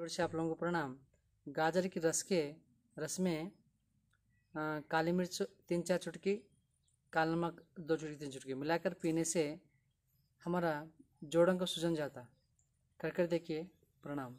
ओर से आप लोगों को प्रणाम गाजर की रस के रस में आ, काली मिर्च तीन चार चुटकी काल नमक दो चुटकी तीन चुटकी मिलाकर पीने से हमारा जोड़ों का सूजन जाता कर कर देखिए प्रणाम